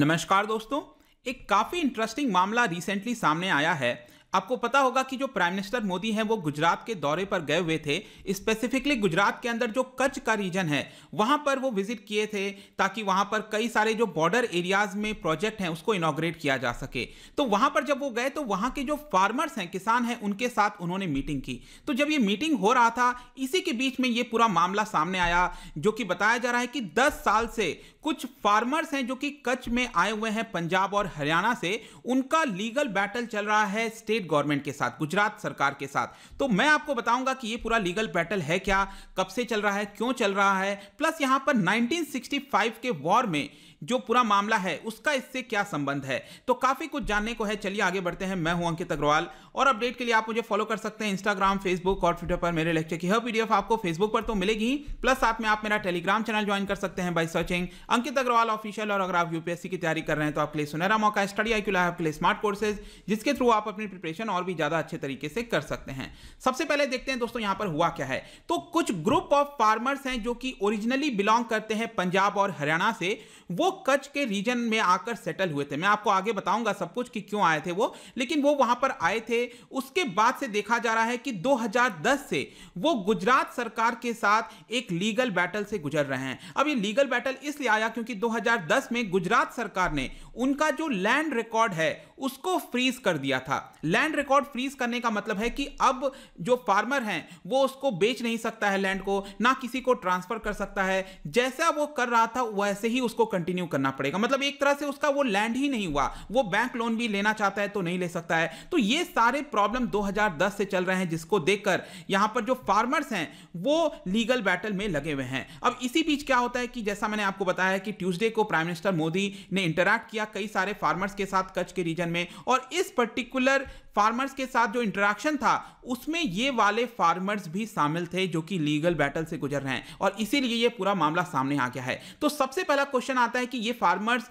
नमस्कार दोस्तों एक काफ़ी इंटरेस्टिंग मामला रिसेंटली सामने आया है आपको पता होगा कि जो प्राइम मिनिस्टर मोदी हैं वो गुजरात के दौरे पर गए हुए थे स्पेसिफिकली गुजरात के अंदर जो कच्छ का रीजन है वहाँ पर वो विजिट किए थे ताकि वहाँ पर कई सारे जो बॉर्डर एरियाज में प्रोजेक्ट हैं उसको इनाग्रेट किया जा सके तो वहाँ पर जब वो गए तो वहाँ के जो फार्मर्स हैं किसान हैं उनके साथ उन्होंने मीटिंग की तो जब ये मीटिंग हो रहा था इसी के बीच में ये पूरा मामला सामने आया जो कि बताया जा रहा है कि दस साल से कुछ फार्मर्स हैं जो कि कच्छ में आए हुए हैं पंजाब और हरियाणा से उनका लीगल बैटल चल रहा है स्टेट गवर्नमेंट के साथ गुजरात सरकार के साथ तो मैं आपको बताऊंगा कि ये पूरा लीगल बैटल है क्या कब से चल रहा है क्यों चल रहा है प्लस यहां पर 1965 के वॉर में जो पूरा मामला है उसका इससे क्या संबंध है तो काफ़ी कुछ जानने को है चलिए आगे बढ़ते हैं मैं हूं अंकित अग्रवाल और अपडेट के लिए आप मुझे फॉलो कर सकते हैं इंस्टाग्राम फेसबुक और ट्विटर पर मेरे लेक्चर की हर पीडीएफ आपको फेसबुक पर तो मिलेगी प्लस साथ में आप मेरा टेलीग्राम चैनल ज्वाइन कर सकते हैं by searching Ankit Agrawal official और अगर आप यूपीएससी की तैयारी कर रहे हैं तो आपके लिए सुनहरा मौका स्टडी आई है आपके लिए स्मार्ट कोर्सेज जिसके थ्रू आप अपनी प्रिपरेशन और भी ज़्यादा अच्छे तरीके से कर सकते हैं सबसे पहले देखते हैं दोस्तों यहां पर हुआ क्या है तो कुछ ग्रुप ऑफ फार्मर्स हैं जो कि ओरिजिनली बिलोंग करते हैं पंजाब और हरियाणा से वो वो कच्छ के रीजन में आकर सेटल हुए थे मैं आपको आगे बताऊंगा सब कुछ कि क्यों आए थे वो लेकिन वो वहां पर आए थे उसके बाद से देखा जा रहा है कि 2010 से वो गुजरात सरकार के साथ एक लीगल बैटल से गुजर रहे हैं अब ये लीगल बैटल इसलिए आया क्योंकि 2010 में गुजरात सरकार ने उनका जो लैंड रिकॉर्ड है उसको फ्रीज कर दिया था लैंड रिकॉर्ड फ्रीज करने का मतलब है कि अब जो फार्मर हैं वो उसको बेच नहीं सकता है लैंड को ना किसी को ट्रांसफर कर सकता है जैसा वो कर रहा था वैसे ही उसको कंटिन्यू कंटिन्यू करना पड़ेगा मतलब एक तरह से उसका वो लैंड ही नहीं हुआ वो बैंक लोन भी लेना चाहता है तो नहीं ले सकता है तो ये सारे प्रॉब्लम 2010 से चल रहे हैं जिसको देखकर यहां पर जो फार्मर्स हैं वो लीगल बैटल में लगे हुए हैं अब इसी बीच क्या होता है कि जैसा मैंने आपको बताया कि ट्यूजडे को प्राइम मिनिस्टर मोदी ने इंटरेक्ट किया कई सारे फार्मर्स के साथ कच्छ के रीजन में और इस पर्टिकुलर फार्मर्स के साथ जो इंटरेक्शन था उसमें ये वाले फार्मर्स भी शामिल थे जो कि लीगल बैटल से गुजर रहे हैं और इसीलिए ये पूरा मामला सामने आ गया है तो सबसे पहला क्वेश्चन आता है कि ये फार्मर्स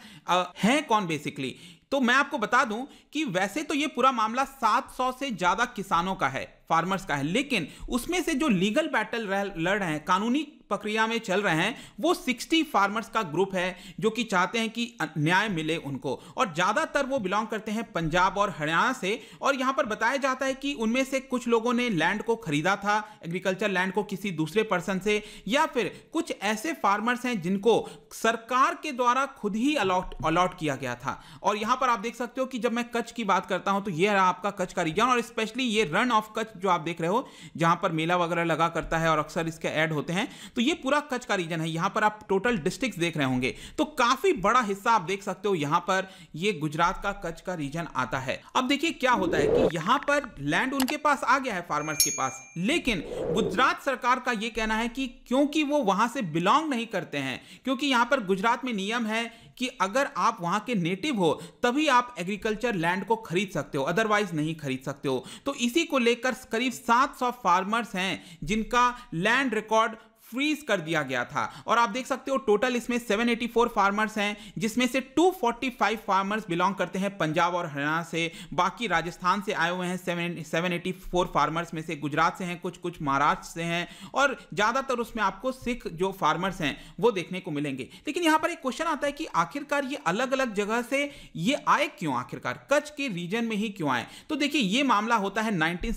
हैं कौन बेसिकली तो मैं आपको बता दूं कि वैसे तो ये पूरा मामला 700 से ज़्यादा किसानों का है फार्मर्स का है लेकिन उसमें से जो लीगल बैटल लड़ रहे हैं कानूनी प्रक्रिया में चल रहे हैं वो 60 फार्मर्स का ग्रुप है जो कि चाहते हैं कि न्याय मिले उनको और ज़्यादातर वो बिलोंग करते हैं पंजाब और हरियाणा से और यहाँ पर बताया जाता है कि उनमें से कुछ लोगों ने लैंड को खरीदा था एग्रीकल्चर लैंड को किसी दूसरे पर्सन से या फिर कुछ ऐसे फार्मर्स हैं जिनको सरकार के द्वारा खुद ही अलॉट अलॉट किया गया था और यहाँ पर आप देख सकते हो कि जब मैं कच्छ की बात करता हूँ तो ये रहा आपका कच्छ का रीजन और स्पेशली ये रन ऑफ कच्छ जो आप देख रहे हो जहाँ पर मेला वगैरह लगा करता है और अक्सर इसके ऐड होते हैं तो ये पूरा कच्छ का रीजन है यहां पर आप टोटल डिस्ट्रिक्ट देख रहे होंगे तो काफी बड़ा हिस्सा आप देख सकते हो यहां पर ये गुजरात का कच्छ का रीजन आता है अब देखिए क्या होता है कि यहां पर लैंड उनके पास आ गया है फार्मर्स के पास लेकिन गुजरात सरकार का ये कहना है कि क्योंकि वो वहां से बिलोंग नहीं करते हैं क्योंकि यहां पर गुजरात में नियम है कि अगर आप वहां के नेटिव हो तभी आप एग्रीकल्चर लैंड को खरीद सकते हो अदरवाइज नहीं खरीद सकते हो तो इसी को लेकर करीब 700 फार्मर्स हैं जिनका लैंड रिकॉर्ड फ्रीज कर दिया गया था और आप देख सकते हो टोटल इसमें 784 फार्मर्स हैं जिसमें से 245 फार्मर्स बिलोंग करते हैं पंजाब और हरियाणा से बाकी राजस्थान से आए हुए हैं 7 784 फार्मर्स में से गुजरात से हैं कुछ कुछ महाराष्ट्र से हैं और ज़्यादातर उसमें आपको सिख जो फार्मर्स हैं वो देखने को मिलेंगे लेकिन यहाँ पर एक क्वेश्चन आता है कि आखिरकार ये अलग अलग जगह से ये आए क्यों आखिरकार कच्छ के रीजन में ही क्यों आए तो देखिए ये मामला होता है नाइनटीन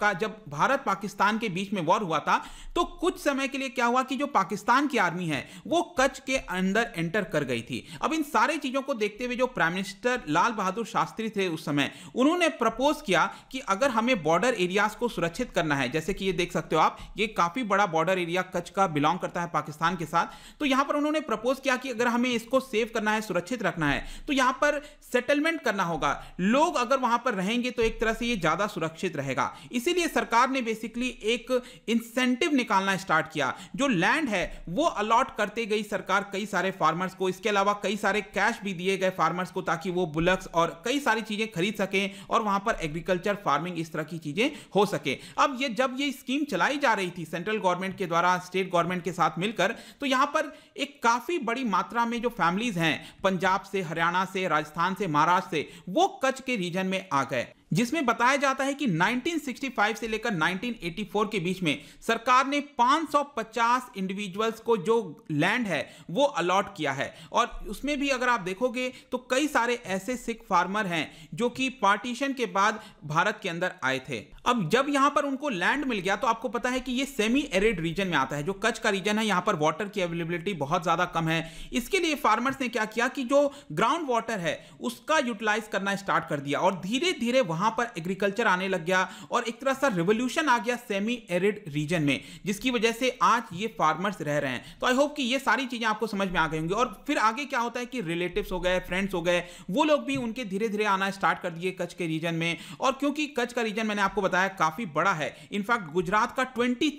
का जब भारत पाकिस्तान के बीच में वॉर हुआ था तो कुछ समय के लिए लिए क्या हुआ कि जो पाकिस्तान की आर्मी है वो कच्छ के अंदर एंटर कर गई थी अब इन सारी चीजों को देखते हुए जो प्राइम मिनिस्टर लाल बहादुर शास्त्री थे उस समय उन्होंने प्रपोज किया कि अगर हमें बॉर्डर एरियाज को सुरक्षित करना है जैसे कि ये देख सकते हो आप ये काफी बड़ा बॉर्डर एरिया कच्छ का बिलोंग करता है पाकिस्तान के साथ तो यहां पर उन्होंने प्रपोज किया कि अगर हमें इसको सेव करना है सुरक्षित रखना है तो यहां पर सेटलमेंट करना होगा लोग अगर वहां पर रहेंगे तो एक तरह से ये ज्यादा सुरक्षित रहेगा इसीलिए सरकार ने बेसिकली एक इंसेंटिव निकालना स्टार्ट किया जो लैंड है वो अलॉट करते गई सरकार कई सारे फार्मर्स को इसके अलावा कई सारे कैश भी दिए गए फार्मर्स को ताकि वो बुलक्स और कई सारी चीज़ें खरीद सकें और वहां पर एग्रीकल्चर फार्मिंग इस तरह की चीज़ें हो सके अब ये जब ये स्कीम चलाई जा रही थी सेंट्रल गवर्नमेंट के द्वारा स्टेट गवर्नमेंट के साथ मिलकर तो यहां पर एक काफ़ी बड़ी मात्रा में जो फैमिलीज़ हैं पंजाब से हरियाणा से राजस्थान से महाराष्ट्र से वो कच्छ के रीजन में आ गए जिसमें बताया जाता है कि 1965 से लेकर 1984 के बीच में सरकार ने 550 इंडिविजुअल्स को जो लैंड है वो अलॉट किया है और उसमें भी अगर आप देखोगे तो कई सारे ऐसे सिख फार्मर हैं जो कि पार्टीशन के बाद भारत के अंदर आए थे अब जब यहां पर उनको लैंड मिल गया तो आपको पता है कि ये सेमी एरिड रीजन में आता है जो कच्छ का रीजन है यहां पर वाटर की अवेलेबिलिटी बहुत ज़्यादा कम है इसके लिए फार्मर्स ने क्या किया कि जो ग्राउंड वाटर है उसका यूटिलाइज करना स्टार्ट कर दिया और धीरे धीरे वहां वहां पर एग्रीकल्चर आने लग गया और एक तरह सा रिवोल्यूशन आ गया सेमी एरिड रीजन में जिसकी वजह से आज ये फार्मर्स रह रहे हैं तो आई होप कि ये सारी चीजें आपको समझ में आ गई होंगी और फिर आगे क्या होता है कि रिलेटिव हो गए फ्रेंड्स हो गए वो लोग भी उनके धीरे धीरे आना स्टार्ट कर दिए कच्छ के रीजन में और क्योंकि कच्छ का रीजन मैंने आपको बताया काफी बड़ा है इनफैक्ट गुजरात का ट्वेंटी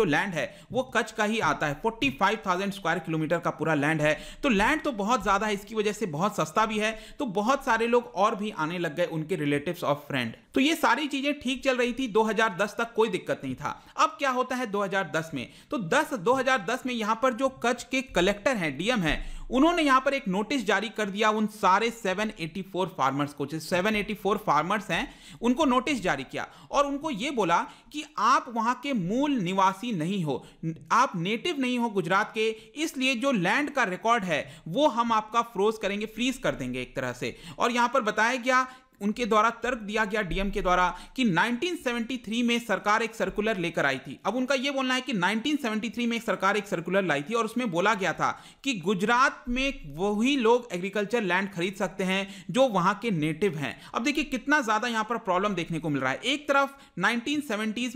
जो लैंड है वो कच्छ का ही आता है फोर्टी स्क्वायर किलोमीटर का पूरा लैंड है तो लैंड तो बहुत ज्यादा है इसकी वजह से बहुत सस्ता भी है तो बहुत सारे लोग और भी आने लग गए उनके रिलेटिव्स अ फ्रेंड तो ये सारी चीजें ठीक चल रही थी 2010 तक कोई दिक्कत नहीं था अब क्या होता है 2010 में तो 10 2010 में यहां पर जो कच्छ के कलेक्टर हैं डीएम हैं उन्होंने यहां पर एक नोटिस जारी कर दिया उन सारे 784 फार्मर्स को जो 784 फार्मर्स हैं उनको नोटिस जारी किया और उनको ये बोला कि आप वहां के मूल निवासी नहीं हो आप नेटिव नहीं हो गुजरात के इसलिए जो लैंड का रिकॉर्ड है वो हम आपका फ्रोज करेंगे फ्रीज कर देंगे एक तरह से और यहां पर बताया गया उनके द्वारा तर्क दिया गया डीएम के द्वारा कि 1973 में सरकार एक सर्कुलर लेकर आई थी अब उनका यह बोलना है कि 1973 में एक सरकार एक सर्कुलर लाई थी और उसमें बोला गया था कि गुजरात में वही लोग एग्रीकल्चर लैंड खरीद सकते हैं जो वहां के नेटिव हैं अब देखिए कितना ज्यादा यहां पर प्रॉब्लम देखने को मिल रहा है एक तरफ नाइनटीन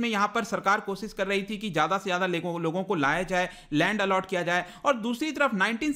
में यहां पर सरकार कोशिश कर रही थी कि ज्यादा से ज्यादा लोगों को लाया जाए लैंड अलॉट किया जाए और दूसरी तरफ नाइनटीन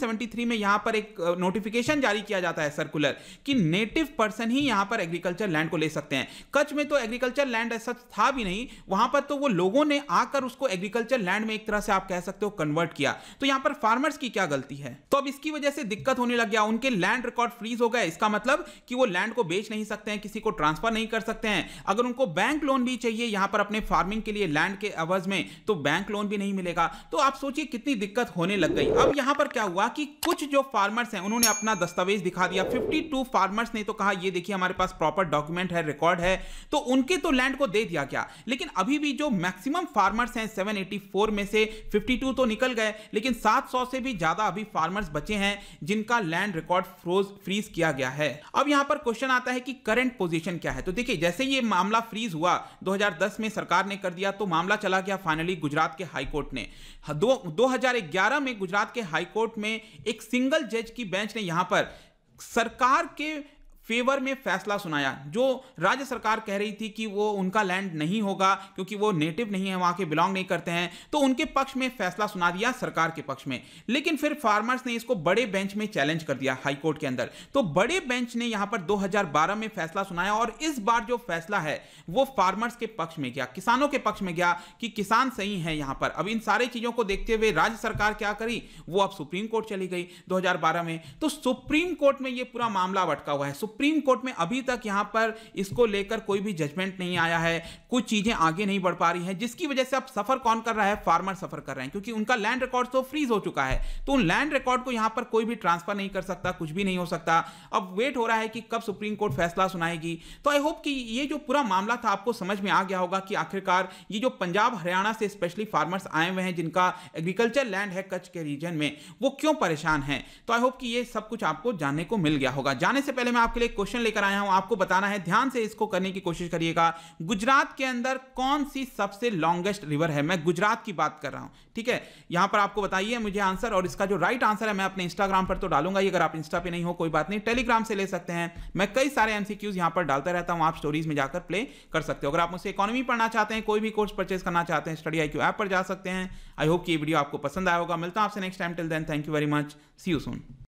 में यहां पर एक नोटिफिकेशन जारी किया जाता है सर्कुलर कि नेटिव पर्सन ही यहां पर पर एग्रीकल्चर लैंड को ले सकते हैं कच्छ में तो एग्रीकल्चर लैंड ऐसा था भी नहीं वहां पर तो वो लोगों ने आकर उसको एग्रीकल्चर लैंड में एक तरह से आप कह सकते हो कन्वर्ट किया तो यहां पर फार्मर्स की क्या गलती है तो अब इसकी वजह से दिक्कत होने लग गया उनके लैंड रिकॉर्ड फ्रीज हो गए इसका मतलब कि वो लैंड को बेच नहीं सकते हैं किसी को ट्रांसफर नहीं कर सकते हैं अगर उनको बैंक लोन भी चाहिए यहां पर अपने फार्मिंग के लिए लैंड के अवज में तो बैंक लोन भी नहीं मिलेगा तो आप सोचिए कितनी दिक्कत होने लग गई अब यहां पर क्या हुआ कि कुछ जो फार्मर्स हैं उन्होंने अपना दस्तावेज दिखा दिया 52 फार्मर्स ने तो कहा ये देखिए हमारे पास पास प्रॉपर डॉक्यूमेंट है रिकॉर्ड है तो उनके तो लैंड को दे दिया क्या लेकिन अभी भी जो मैक्सिमम फार्मर्स हैं 784 में से 52 तो निकल गए लेकिन 700 से भी ज्यादा अभी फार्मर्स बचे हैं जिनका लैंड रिकॉर्ड फ्रोज फ्रीज किया गया है अब यहाँ पर क्वेश्चन आता है कि करंट पोजीशन क्या है तो देखिए जैसे ये मामला फ्रीज हुआ 2010 में सरकार ने कर दिया तो मामला चला गया फाइनली गुजरात के हाईकोर्ट ने दो हजार में गुजरात के हाईकोर्ट में एक सिंगल जज की बेंच ने यहां पर सरकार के फेवर में फैसला सुनाया जो राज्य सरकार कह रही थी कि वो उनका लैंड नहीं होगा क्योंकि वो नेटिव नहीं है वहाँ के बिलोंग नहीं करते हैं तो उनके पक्ष में फैसला सुना दिया सरकार के पक्ष में लेकिन फिर फार्मर्स ने इसको बड़े बेंच में चैलेंज कर दिया हाईकोर्ट के अंदर तो बड़े बेंच ने यहाँ पर 2012 में फैसला सुनाया और इस बार जो फैसला है वो फार्मर्स के पक्ष में गया किसानों के पक्ष में गया कि किसान सही है यहाँ पर अब इन सारी चीज़ों को देखते हुए राज्य सरकार क्या करी वो अब सुप्रीम कोर्ट चली गई दो में तो सुप्रीम कोर्ट में ये पूरा मामला भटका हुआ है सुप्रीम कोर्ट में अभी तक यहां पर इसको लेकर कोई भी जजमेंट नहीं आया है कुछ चीज़ें आगे नहीं बढ़ पा रही हैं जिसकी वजह से अब सफ़र कौन कर रहा है फार्मर सफ़र कर रहे हैं क्योंकि उनका लैंड रिकॉर्ड तो फ्रीज हो चुका है तो उन लैंड रिकॉर्ड को यहां पर कोई भी ट्रांसफ़र नहीं कर सकता कुछ भी नहीं हो सकता अब वेट हो रहा है कि कब सुप्रीम कोर्ट फैसला सुनाएगी तो आई होप कि ये जो पूरा मामला था आपको समझ में आ गया होगा कि आखिरकार ये जो पंजाब हरियाणा से स्पेशली फार्मर्स आए हुए हैं जिनका एग्रीकल्चर लैंड है कच्छ के रीजन में वो क्यों परेशान है तो आई होप कि ये सब कुछ आपको जानने को मिल गया होगा जाने से पहले मैं आपके लिए एक क्वेश्चन लेकर आया हूं आपको बताना है ध्यान से इसको करने की कोशिश करिएगा गुजरात के अंदर कौन सी सबसे लॉन्गेस्ट रिवर है मैं गुजरात की बात कर रहा हूं ठीक है यहां पर आपको बताइए मुझे आंसर और इसका जो राइट आंसर है मैं अपने इंस्टाग्राम पर तो डालूंगा अगर आप इंस्टा पे नहीं हो कोई बात नहीं टेलीग्राम से ले सकते हैं मैं कई सारे एमसीक्यूज यहां पर डालता रहता हूं आप स्टोरीज में जाकर प्ले कर सकते हो अगर आप मुझसे इकोनॉमी पढ़ना चाहते हैं कोई भी कोर्स परचेज करना चाहते हैं स्टडी आई ऐप पर जा सकते हैं आई होप कि ये वीडियो आपको पसंद आया होगा मिलता हूं आपसे next time till then thank you very much see you soon